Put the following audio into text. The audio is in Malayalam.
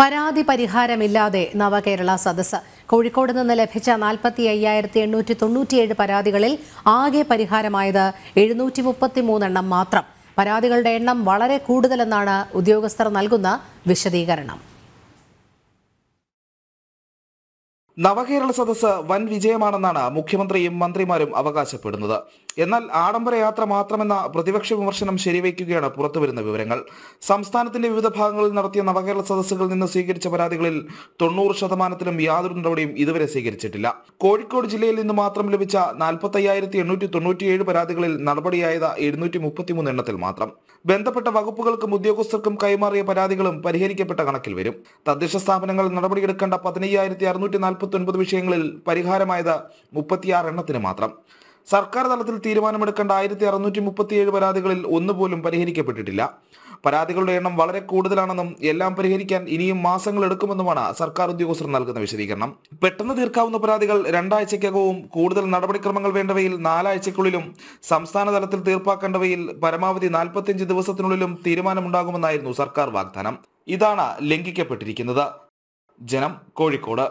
പരാതി പരിഹാരമില്ലാതെ നവകേരള സദസ് കോഴിക്കോട് നിന്ന് ലഭിച്ച നാൽപ്പത്തി അയ്യായിരത്തി എണ്ണൂറ്റി തൊണ്ണൂറ്റിയേഴ് പരാതികളിൽ ആകെ പരിഹാരമായത് എഴുന്നൂറ്റി മുപ്പത്തി മൂന്നെണ്ണം മാത്രം പരാതികളുടെ എണ്ണം വളരെ കൂടുതലെന്നാണ് ഉദ്യോഗസ്ഥർ നൽകുന്ന വിശദീകരണം നവകേരള സദസ് വൻ വിജയമാണെന്നാണ് മുഖ്യമന്ത്രിയും മന്ത്രിമാരും അവകാശപ്പെടുന്നത് എന്നാൽ ആഡംബര യാത്ര മാത്രമെന്ന പ്രതിപക്ഷ വിമർശനം ശരിവയ്ക്കുകയാണ് പുറത്തുവരുന്ന വിവരങ്ങൾ സംസ്ഥാനത്തിന്റെ വിവിധ ഭാഗങ്ങളിൽ നടത്തിയ നവകേരള സദസ്സുകളിൽ നിന്ന് സ്വീകരിച്ച പരാതികളിൽ തൊണ്ണൂറ് ശതമാനത്തിലും യാതൊരു നടപടിയും ഇതുവരെ സ്വീകരിച്ചിട്ടില്ല കോഴിക്കോട് ജില്ലയിൽ നിന്ന് മാത്രം ലഭിച്ച നാൽപ്പത്തയ്യായിരത്തി എണ്ണൂറ്റി തൊണ്ണൂറ്റിയേഴ് പരാതികളിൽ നടപടിയായത് എഴുന്നൂറ്റി മുപ്പത്തിമൂന്ന് എണ്ണത്തിൽ മാത്രം ബന്ധപ്പെട്ട വകുപ്പുകൾക്കും ഉദ്യോഗസ്ഥർക്കും കൈമാറിയ പരാതികളും പരിഹരിക്കപ്പെട്ട കണക്കിൽ വരും തദ്ദേശ സ്ഥാപനങ്ങൾ നടപടിയെടുക്കേണ്ട പതിനയ്യായിരത്തി അറുന്നൂറ്റി നാൽപ്പത്തി ഒൻപത് വിഷയങ്ങളിൽ പരിഹാരമായത് മുപ്പത്തിയാറ് എണ്ണത്തിന് മാത്രം സർക്കാർ തലത്തിൽ തീരുമാനമെടുക്കേണ്ട ആയിരത്തി അറുന്നൂറ്റി മുപ്പത്തിയേഴ് പരാതികളിൽ ഒന്നുപോലും പരിഹരിക്കപ്പെട്ടിട്ടില്ല പരാതികളുടെ എണ്ണം വളരെ കൂടുതലാണെന്നും എല്ലാം പരിഹരിക്കാൻ ഇനിയും മാസങ്ങൾ എടുക്കുമെന്നുമാണ് സർക്കാർ ഉദ്യോഗസ്ഥർ നൽകുന്ന വിശദീകരണം പെട്ടെന്ന് തീർക്കാവുന്ന പരാതികൾ രണ്ടാഴ്ചയ്ക്കകവും കൂടുതൽ നടപടിക്രമങ്ങൾ വേണ്ടവയിൽ നാലാഴ്ചയ്ക്കുള്ളിലും സംസ്ഥാന തലത്തിൽ തീർപ്പാക്കേണ്ടവയിൽ പരമാവധി നാൽപ്പത്തിയഞ്ച് ദിവസത്തിനുള്ളിലും തീരുമാനമുണ്ടാകുമെന്നായിരുന്നു സർക്കാർ വാഗ്ദാനം ഇതാണ് ലംഘിക്കപ്പെട്ടിരിക്കുന്നത് ജനം കോഴിക്കോട്